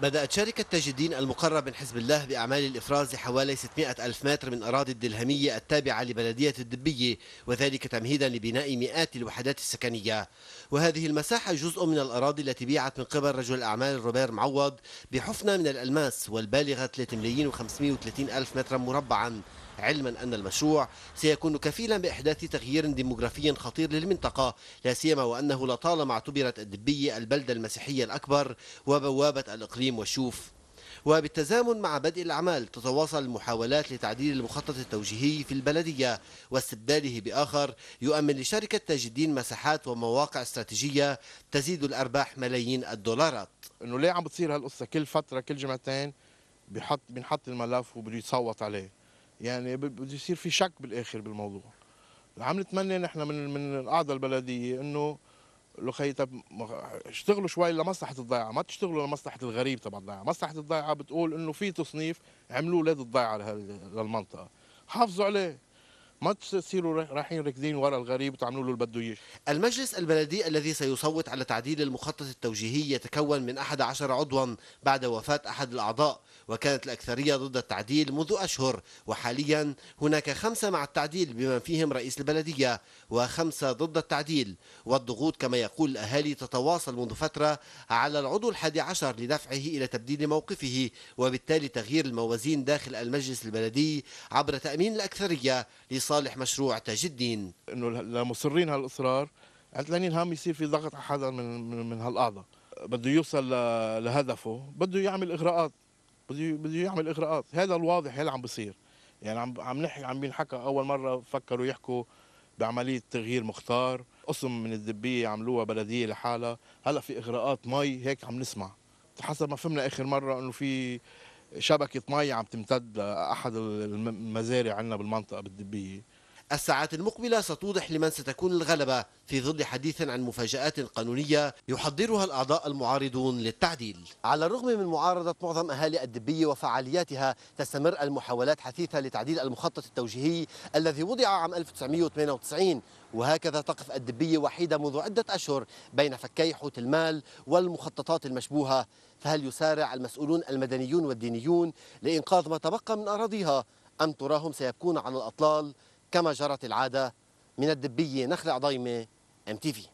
بدأت شركة تاج الدين المقرب من حزب الله بأعمال الإفراز لحوالي 600 ألف متر من أراضي الدلهمية التابعة لبلدية الدبية وذلك تمهيدا لبناء مئات الوحدات السكنية وهذه المساحة جزء من الأراضي التي بيعت من قبل رجل الأعمال روبير معوض بحفنة من الألماس والبالغة 3 ملايين و530 ألف مترا مربعا علما أن المشروع سيكون كفيلا بإحداث تغيير ديموغرافي خطير للمنطقة لا سيما وأنه لطالما اعتبرت الدبية البلدة المسيحية الأكبر وبوابة الإقليم تقييم وشوف وبالتزامن مع بدء الأعمال تتواصل المحاولات لتعديل المخطط التوجيهي في البلدية واستبداله بآخر يؤمن لشركة تجدين مساحات ومواقع استراتيجية تزيد الأرباح ملايين الدولارات انه ليه عم بتصير هالقصه كل فتره كل جمعتين بحط بنحط الملف وبده يتصوت عليه يعني بده يصير في شك بالاخر بالموضوع عم نتمنى نحن من من القاعده البلديه انه خي طب اشتغلوا شوي لمصلحة الضيعة ما تشتغلوا لمصلحة الغريب تبع الضيعة مصلحة الضيعة بتقول انه في تصنيف عملوه الضيعه للمنطقه حافظوا عليه ما تصيروا رايحين راكدين ورا الغريب وتعملوا له اللي بده المجلس البلدي الذي سيصوت على تعديل المخطط التوجيهي يتكون من 11 عضوا بعد وفاة أحد الأعضاء وكانت الأكثرية ضد التعديل منذ أشهر وحاليا هناك خمسة مع التعديل بما فيهم رئيس البلدية وخمسة ضد التعديل والضغوط كما يقول الأهالي تتواصل منذ فترة على العضو الحادي عشر لدفعه إلى تبديل موقفه وبالتالي تغيير الموازين داخل المجلس البلدي عبر تأمين الأكثرية لصالح لصالح مشروع تاج الدين انه لمصرين هالاصرار عتلانين هام يصير في ضغط على حدا من من, هالاعضاء بده يوصل لهدفه بده يعمل اغراءات بده بده يعمل اغراءات هذا الواضح هذا عم بصير يعني عم عم نحكي عم بينحكى اول مره فكروا يحكوا بعمليه تغيير مختار قسم من الدبيه عملوها بلديه لحالها هلا في اغراءات مي هيك عم نسمع حسب ما فهمنا اخر مره انه في شبكه مي عم تمتد لاحد المزارع عندنا بالمنطقه بالدبيه الساعات المقبلة ستوضح لمن ستكون الغلبة في ظل حديث عن مفاجآت قانونية يحضرها الأعضاء المعارضون للتعديل على الرغم من معارضة معظم أهالي الدبية وفعالياتها تستمر المحاولات حثيثة لتعديل المخطط التوجيهي الذي وضع عام 1998 وهكذا تقف الدبية وحيدة منذ عدة أشهر بين فكي حوت المال والمخططات المشبوهة فهل يسارع المسؤولون المدنيون والدينيون لإنقاذ ما تبقى من أراضيها أم تراهم سيبكون على الأطلال كما جرت العادة من الدبية نخلع ضيمة ام تي في